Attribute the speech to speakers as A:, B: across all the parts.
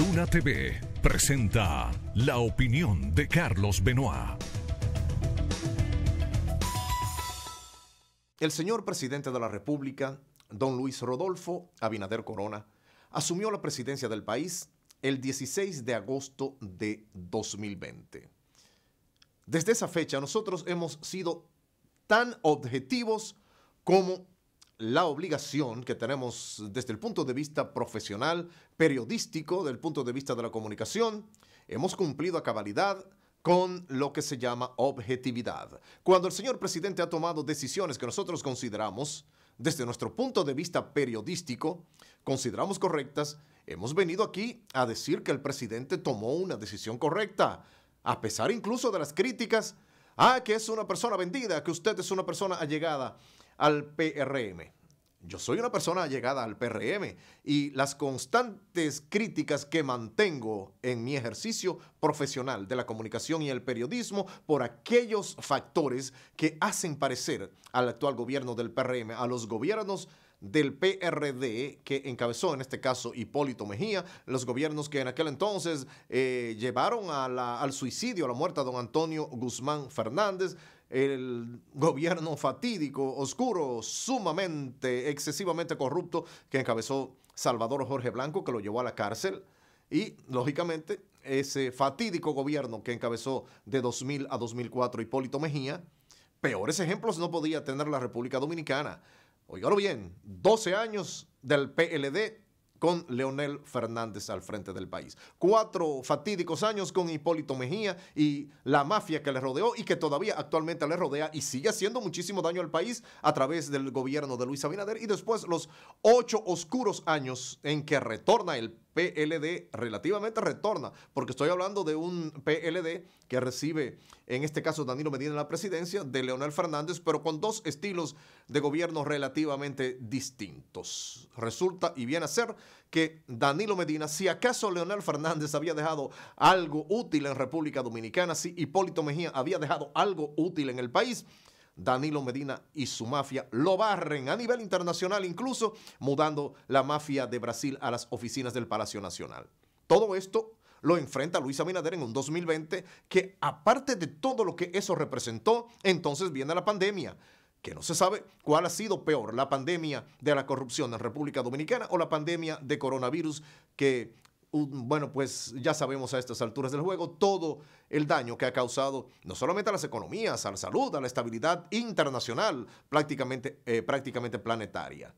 A: Luna TV presenta la opinión de Carlos Benoit. El señor presidente de la República, don Luis Rodolfo Abinader Corona, asumió la presidencia del país el 16 de agosto de 2020. Desde esa fecha nosotros hemos sido tan objetivos como la obligación que tenemos desde el punto de vista profesional, periodístico, del punto de vista de la comunicación, hemos cumplido a cabalidad con lo que se llama objetividad. Cuando el señor presidente ha tomado decisiones que nosotros consideramos, desde nuestro punto de vista periodístico, consideramos correctas, hemos venido aquí a decir que el presidente tomó una decisión correcta, a pesar incluso de las críticas, ah, que es una persona vendida, que usted es una persona allegada al PRM. Yo soy una persona llegada al PRM y las constantes críticas que mantengo en mi ejercicio profesional de la comunicación y el periodismo por aquellos factores que hacen parecer al actual gobierno del PRM, a los gobiernos del PRD que encabezó en este caso Hipólito Mejía, los gobiernos que en aquel entonces eh, llevaron al suicidio, a la muerte a don Antonio Guzmán Fernández, el gobierno fatídico, oscuro, sumamente, excesivamente corrupto que encabezó Salvador Jorge Blanco, que lo llevó a la cárcel. Y, lógicamente, ese fatídico gobierno que encabezó de 2000 a 2004 Hipólito Mejía, peores ejemplos no podía tener la República Dominicana. Óigalo bien, 12 años del PLD, con Leonel Fernández al frente del país. Cuatro fatídicos años con Hipólito Mejía y la mafia que le rodeó y que todavía actualmente le rodea y sigue haciendo muchísimo daño al país a través del gobierno de Luis Abinader y después los ocho oscuros años en que retorna el PLD relativamente retorna, porque estoy hablando de un PLD que recibe, en este caso, Danilo Medina en la presidencia, de Leonel Fernández, pero con dos estilos de gobierno relativamente distintos. Resulta y viene a ser que Danilo Medina, si acaso Leonel Fernández había dejado algo útil en República Dominicana, si Hipólito Mejía había dejado algo útil en el país, Danilo Medina y su mafia lo barren a nivel internacional, incluso mudando la mafia de Brasil a las oficinas del Palacio Nacional. Todo esto lo enfrenta Luis Abinader en un 2020 que aparte de todo lo que eso representó, entonces viene la pandemia que no se sabe cuál ha sido peor, la pandemia de la corrupción en República Dominicana o la pandemia de coronavirus que bueno, pues ya sabemos a estas alturas del juego todo el daño que ha causado no solamente a las economías, a la salud, a la estabilidad internacional, prácticamente, eh, prácticamente planetaria.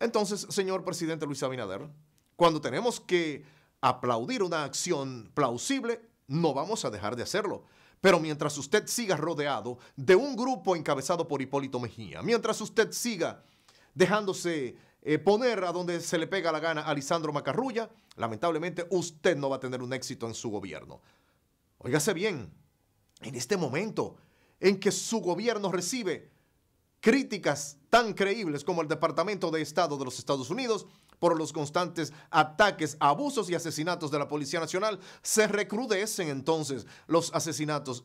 A: Entonces, señor presidente Luis Abinader, cuando tenemos que aplaudir una acción plausible, no vamos a dejar de hacerlo. Pero mientras usted siga rodeado de un grupo encabezado por Hipólito Mejía, mientras usted siga dejándose eh, poner a donde se le pega la gana a Lisandro Macarrulla, lamentablemente usted no va a tener un éxito en su gobierno. Óigase bien, en este momento en que su gobierno recibe críticas tan creíbles como el Departamento de Estado de los Estados Unidos por los constantes ataques, abusos y asesinatos de la Policía Nacional, se recrudecen entonces los asesinatos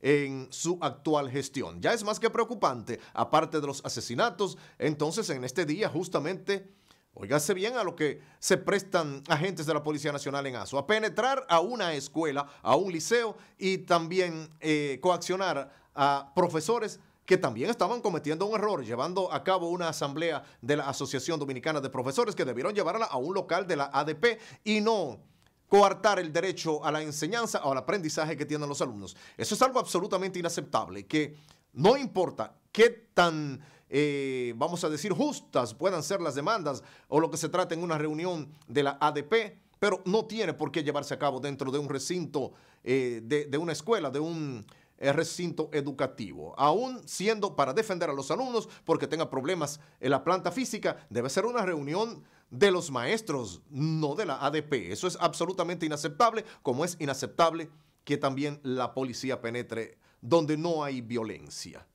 A: en su actual gestión. Ya es más que preocupante, aparte de los asesinatos, entonces en este día justamente... Óigase bien a lo que se prestan agentes de la Policía Nacional en ASO, a penetrar a una escuela, a un liceo y también eh, coaccionar a profesores que también estaban cometiendo un error, llevando a cabo una asamblea de la Asociación Dominicana de Profesores que debieron llevarla a un local de la ADP y no coartar el derecho a la enseñanza o al aprendizaje que tienen los alumnos. Eso es algo absolutamente inaceptable, que no importa qué tan, eh, vamos a decir, justas puedan ser las demandas o lo que se trate en una reunión de la ADP, pero no tiene por qué llevarse a cabo dentro de un recinto eh, de, una escuela, de un el recinto educativo. Aún siendo para defender a los alumnos porque tengan problemas en la planta física, debe ser una reunión de los maestros, no de la ADP. Eso es absolutamente inaceptable, como es inaceptable que también la policía penetre donde no hay violencia.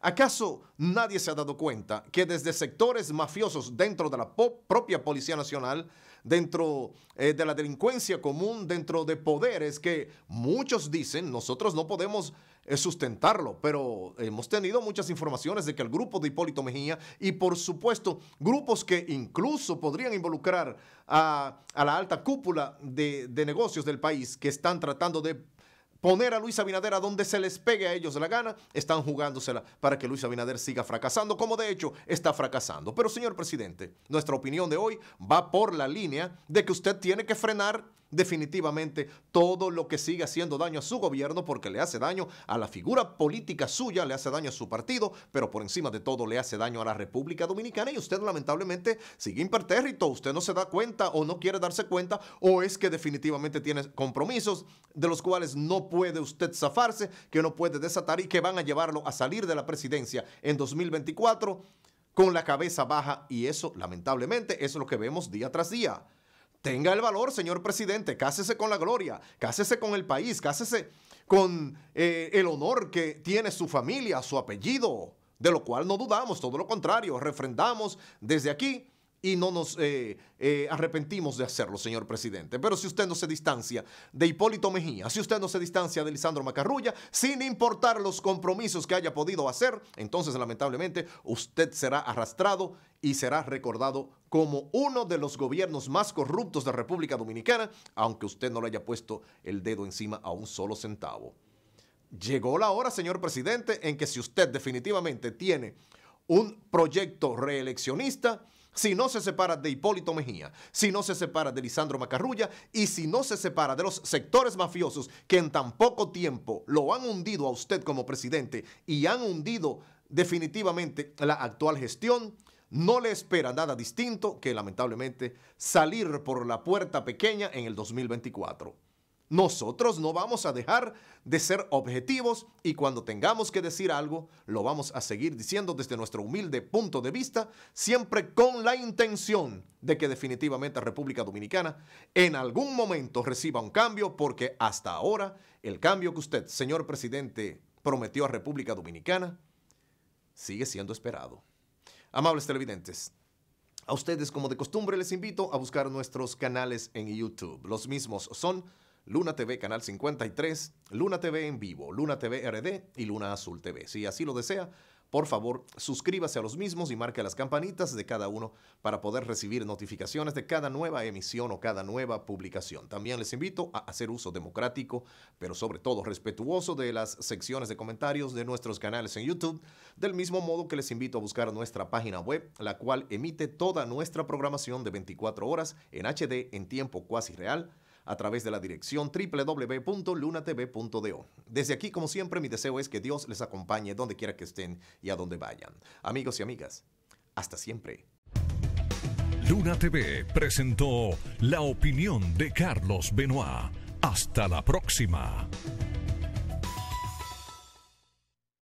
A: ¿Acaso nadie se ha dado cuenta que desde sectores mafiosos dentro de la propia Policía Nacional, dentro eh, de la delincuencia común, dentro de poderes que muchos dicen nosotros no podemos eh, sustentarlo, pero hemos tenido muchas informaciones de que el grupo de Hipólito Mejía y por supuesto grupos que incluso podrían involucrar a, la alta cúpula de negocios del país que están tratando de poner a Luis Abinader a donde se les pegue a ellos la gana, están jugándosela para que Luis Abinader siga fracasando, como de hecho está fracasando. Pero señor presidente, nuestra opinión de hoy va por la línea de que usted tiene que frenar definitivamente todo lo que sigue haciendo daño a su gobierno porque le hace daño a la figura política suya, le hace daño a su partido, pero por encima de todo le hace daño a la República Dominicana y usted lamentablemente sigue impertérrito, usted no se da cuenta o no quiere darse cuenta o es que definitivamente tiene compromisos de los cuales no puede usted zafarse, que no puede desatar y que van a llevarlo a salir de la presidencia en 2024 con la cabeza baja y eso lamentablemente es lo que vemos día tras día. Tenga el valor, señor presidente, cásese con la gloria, cásese con el país, cásese con eh, el honor que tiene su familia, su apellido, de lo cual no dudamos, todo lo contrario, refrendamos desde aquí y no nos eh, eh, arrepentimos de hacerlo, señor presidente. Pero si usted no se distancia de Hipólito Mejía, si usted no se distancia de Lisandro Macarrulla, sin importar los compromisos que haya podido hacer, entonces lamentablemente usted será arrastrado y será recordado como uno de los gobiernos más corruptos de República Dominicana, aunque usted no le haya puesto el dedo encima a un solo centavo. Llegó la hora, señor presidente, en que si usted definitivamente tiene un proyecto reeleccionista, si no se separa de Hipólito Mejía, si no se separa de Lisandro Macarrulla y si no se separa de los sectores mafiosos que en tan poco tiempo lo han hundido a usted como presidente y han hundido definitivamente la actual gestión, no le espera nada distinto que lamentablemente salir por la puerta pequeña en el 2024. Nosotros no vamos a dejar de ser objetivos y cuando tengamos que decir algo, lo vamos a seguir diciendo desde nuestro humilde punto de vista, siempre con la intención de que definitivamente República Dominicana en algún momento reciba un cambio, porque hasta ahora el cambio que usted, señor presidente, prometió a República Dominicana, sigue siendo esperado. Amables televidentes, a ustedes como de costumbre les invito a buscar nuestros canales en YouTube. Los mismos son Luna TV Canal 53, Luna TV en vivo, Luna TV RD y Luna Azul TV. Si así lo desea, por favor, suscríbase a los mismos y marque las campanitas de cada uno para poder recibir notificaciones de cada nueva emisión o cada nueva publicación. También les invito a hacer uso democrático, pero sobre todo respetuoso de las secciones de comentarios de nuestros canales en YouTube, del mismo modo que les invito a buscar nuestra página web, la cual emite toda nuestra programación de 24 horas en HD en tiempo cuasi real a través de la dirección www.lunatv.do. Desde aquí, como siempre, mi deseo es que Dios les acompañe donde quiera que estén y a donde vayan. Amigos y amigas, hasta siempre. Luna TV presentó la opinión de Carlos Benoit. Hasta la próxima.